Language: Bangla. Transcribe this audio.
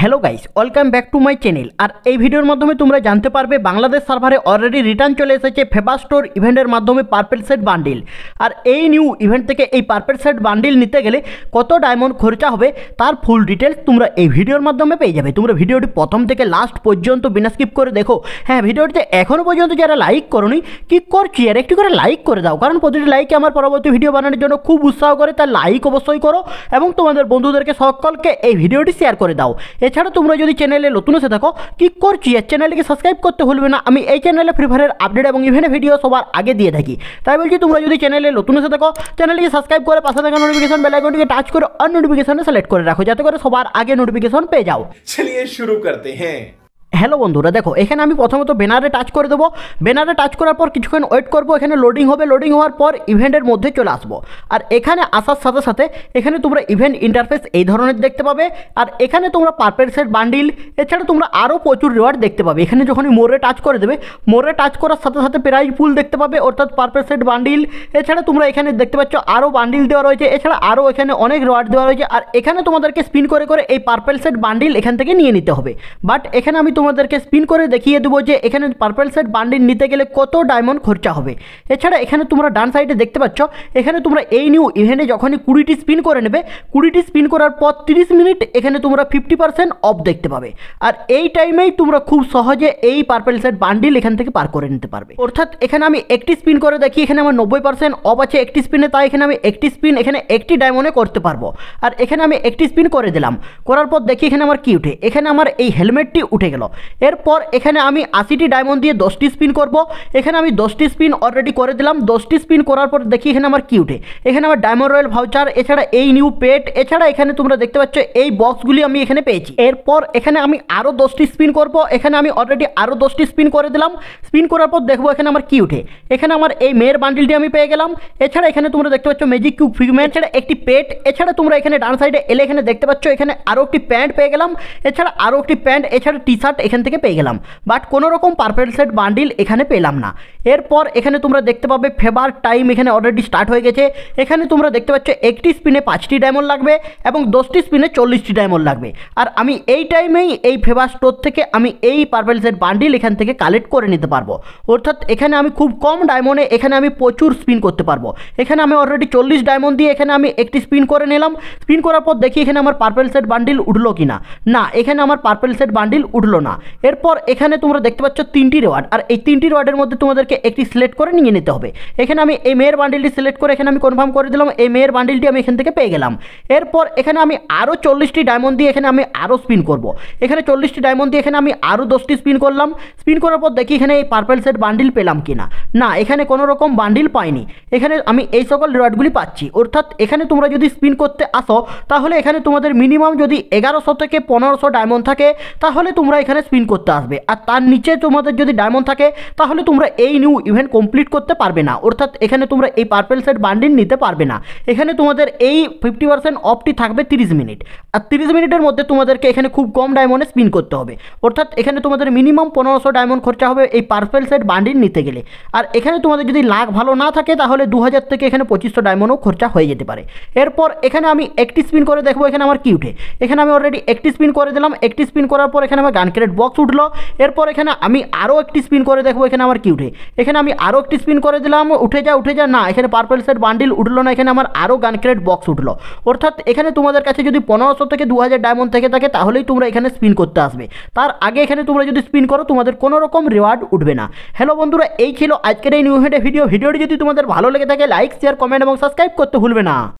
hello guys welcome back to my channel আর এই ভিডিওর মাধ্যমে তোমরা জানতে পারবে বাংলাদেশ সার্ভারে অলরেডি রিটার্ন চলে এসেছে ফেবা স্টোর ইভেন্টের মাধ্যমে পার্পেল সেট বান্ডিল আর এই নিউ ইভেন্ট থেকে এই পার্পেল সেট বান্ডিল নিতে গেলে কত ডায়মন্ড খরচা হবে তার ফুল ডিটেলস তোমরা এই ভিডিওর মাধ্যমে পেয়ে যাবে তোমরা ভিডিওটি প্রথম থেকে লাস্ট পর্যন্ত বিনা স্কিপ করে দেখো হ্যাঁ ভিডিওটিতে এখনও পর্যন্ত যারা লাইক করনি কি করছি আর একটি করে লাইক করে দাও কারণ প্রতিটি লাইকে আমার পরবর্তী ভিডিও বানানোর জন্য খুব উৎসাহ করে তার লাইক অবশ্যই করো এবং তোমাদের বন্ধুদেরকে সকলকে এই ভিডিওটি শেয়ার করে দাও এছাড়া তোমরা যদি চ্যানেলে নতুন এসে থাকো কি করছিয়ে চ্যানেলকে সাবস্ক্রাইব করতে হলবে না আমি এই চ্যানেলে ফ্রি ফায়ারের আপডেট এবং ইভেন্টের ভিডিও সব আর আগে দিয়ে থাকি তাই বলি তোমরা যদি চ্যানেলে নতুন এসে থাকো চ্যানেলকে সাবস্ক্রাইব করে পাশে থাকা নোটিফিকেশন বেল আইকনটিকে টাচ করে অন নোটিফিকেশন সিলেক্ট করে রাখো যাতে করে সবার আগে নোটিফিকেশন পেয়ে যাও चलिए शुरू करते हैं হ্যালো বন্ধুরা দেখো এখানে আমি প্রথমত ব্যানারে টাচ করে দেবো ব্যানারে টাচ করার পর কিছুক্ষণ ওয়েট করব এখানে লোডিং হবে লোডিং হওয়ার পর ইভেন্টের মধ্যে চলে আসবো আর এখানে আসার সাথে সাথে এখানে তোমরা ইভেন্ট ইন্টারফেস এই ধরনের দেখতে পাবে আর এখানে তোমরা পারপেসের বান্ডিল এছাড়া তোমরা আরও প্রচুর রিওয়ার্ড দেখতে পাবে এখানে যখনই মোরে টাচ করে দেবে মোরে টাচ করার সাথে সাথে প্রাইজ পুল দেখতে পাবে অর্থাৎ সেট বান্ডিল এছাড়া তোমরা এখানে দেখতে পাচ্ছ আরও বান্ডিল দেওয়া রয়েছে এছাড়া আরও এখানে অনেক রিওয়ার্ড দেওয়া রয়েছে আর এখানে তোমাদেরকে স্পিন করে করে এই পারপেল সেট বান্ডিল এখান থেকে নিয়ে নিতে হবে বাট এখানে আমি তোমাদেরকে স্পিন করে দেখিয়ে দেবো যে এখানে পার্পেল সেট বান্ডিল নিতে গেলে কত ডায়মন্ড খরচা হবে এছাড়া এখানে তোমরা ডান সাইডে দেখতে পাচ্ছ এখানে তোমরা এই নিউ ইভেন্টে যখনই কুড়িটি স্পিন করে নেবে কুড়িটি স্পিন করার পর তিরিশ মিনিট এখানে তোমরা ফিফটি পার্সেন্ট অফ দেখতে পাবে আর এই টাইমেই তোমরা খুব সহজে এই পার্পেল সেট বান্ডিল এখান থেকে পার করে নিতে পারবে অর্থাৎ এখানে আমি একটি স্পিন করে দেখি এখানে আমার নব্বই পার্সেন্ট অফ আছে একটি স্পিনে তাই এখানে আমি একটি স্পিন এখানে একটি ডায়মন্ডে করতে পারবো আর এখানে আমি একটি স্পিন করে দিলাম করার পর দেখি এখানে আমার কি উঠে এখানে আমার এই হেলমেটটি উঠে গেল এরপর এখানে আমি আশিটি ডায়মন্ড দিয়ে দশটি স্পিন করব এখানে আমি দশটি স্পিন অলরেডি করে দিলাম দশটি স্পিন করার পর দেখি এখানে আমার কি উঠে এখানে আমার ডায়মন্ড রয়্যাল ভাউচার এছাড়া এই নিউ পেট এছাড়া এখানে তোমরা দেখতে পাচ্ছ এই বক্সগুলি আমি এখানে পেয়েছি এরপর এখানে আমি আরও দশটি স্পিন করব এখানে আমি অলরেডি আরও দশটি স্পিন করে দিলাম স্পিন করার পর দেখবো এখানে আমার কি উঠে এখানে আমার এই মেয়ের বান্ডিলটি আমি পেয়ে গেলাম এছাড়া এখানে তোমরা দেখতে পাচ্ছ ম্যাজিক কিউ ফিগমেন্ট এছাড়া একটি পেট এছাড়া তোমরা এখানে ডান সাইডে এলে এখানে দেখতে পাচ্ছ এখানে আরও একটি প্যান্ট পেয়ে গেলাম এছাড়া আরও একটি প্যান্ট এছাড়া টি শার্ট এখান থেকে পেয়ে গেলাম বাট কোনো রকম পারফেক্ট সেট বান্ডিল এখানে পেলাম না এরপর এখানে তোমরা দেখতে পাবে ফেভার টাইম এখানে অলরেডি স্টার্ট হয়ে গেছে এখানে তোমরা দেখতে পাচ্ছ একটি স্পিনে পাঁচটি ডায়মন্ড লাগবে এবং দশটি স্পিনে চল্লিশটি ডায়মন্ড লাগবে আর আমি এই টাইমেই এই ফেভার স্টোর থেকে আমি এই পারফেক্ট সেট বান্ডিল এখান থেকে কালেক্ট করে নিতে পারবো অর্থাৎ এখানে আমি খুব কম ডায়মন্ডে এখানে আমি প্রচুর স্পিন করতে পারবো এখানে আমি অলরেডি চল্লিশ ডায়মন্ড দিয়ে এখানে আমি একটি স্পিন করে নিলাম স্পিন করার পর দেখি এখানে আমার পার্পেল সেট বান্ডিল উঠলো কি না না এখানে আমার পার্পেল সেট বান্ডিল উঠলো না না এরপর এখানে তোমরা দেখতে পাচ্ছ তিনটি রেওয়ার্ড আর এই তিনটি রেওয়ার্ডের মধ্যে তোমাদেরকে একটি সিলেক্ট করে নিয়ে নিতে হবে এখানে আমি এই মেয়ের বান্ডিলটি সিলেক্ট করে এখানে আমি কনফার্ম করে দিলাম এই মেয়ের বান্ডিলটি আমি এখান থেকে পেয়ে গেলাম এরপর এখানে আমি আরও চল্লিশটি ডায়মন্ড দিয়ে এখানে আমি আরও স্পিন করব এখানে চল্লিশটি ডায়মন্ড দিয়ে এখানে আমি আরও দশটি স্পিন করলাম স্পিন করার পর দেখি এখানে এই পার্পেল সেট বান্ডিল পেলাম কিনা না এখানে কোনো রকম বান্ডিল পাইনি এখানে আমি এই সকল রেওয়ার্ডগুলি পাচ্ছি অর্থাৎ এখানে তোমরা যদি স্পিন করতে আসো তাহলে এখানে তোমাদের মিনিমাম যদি এগারোশো থেকে পনেরোশো ডায়মন্ড থাকে তাহলে তোমরা এখানে স্পিন করতে আসবে আর তার নিচে তোমাদের যদি ডায়মন্ড থাকে তাহলে তোমরা এই নিউ ইভেন্ট কমপ্লিট করতে পারবে না অর্থাৎ এখানে তোমরা এই পার্পেল সেট বান্ডিন নিতে পারবে না এখানে তোমাদের এই ফিফটি পার্সেন্ট অফটি থাকবে তিরিশ মিনিট আর তিরিশ মিনিটের মধ্যে তোমাদেরকে এখানে খুব কম ডায়মন্ডে স্পিন করতে হবে অর্থাৎ এখানে তোমাদের মিনিমাম পনেরোশো ডায়মন্ড খরচা হবে এই পার্পেল সেট বান্ডিন নিতে গেলে আর এখানে তোমাদের যদি লাখ ভালো না থাকে তাহলে দু হাজার থেকে এখানে পঁচিশশো ডায়মন্ডও খরচা হয়ে যেতে পারে এরপর এখানে আমি একটি স্পিন করে দেখবো এখানে আমার কি উঠে এখানে আমি অলরেডি একটি স্পিন করে দিলাম একটি স্পিন করার পর এখানে আমার গান সিক্রেট বক্স উঠলো এরপর এখানে আমি আরও একটি স্পিন করে দেখবো এখানে আমার কি উঠে এখানে আমি আরও একটি স্পিন করে দিলাম উঠে যা উঠে যা না এখানে পার্পল সেট বান্ডিল উঠলো না এখানে আমার আরও গান ক্রেট বক্স উঠলো অর্থাৎ এখানে তোমাদের কাছে যদি পনেরোশো থেকে দু হাজার ডায়মন্ড থেকে থাকে তাহলেই তোমরা এখানে স্পিন করতে আসবে তার আগে এখানে তোমরা যদি স্পিন করো তোমাদের কোনো রকম রিওয়ার্ড উঠবে না হ্যালো বন্ধুরা এই ছিল আজকের এই নিউ হেডে ভিডিও ভিডিওটি যদি তোমাদের ভালো লেগে থাকে লাইক শেয়ার কমেন্ট এবং সাবস্ক্রাইব করতে ভুলবে না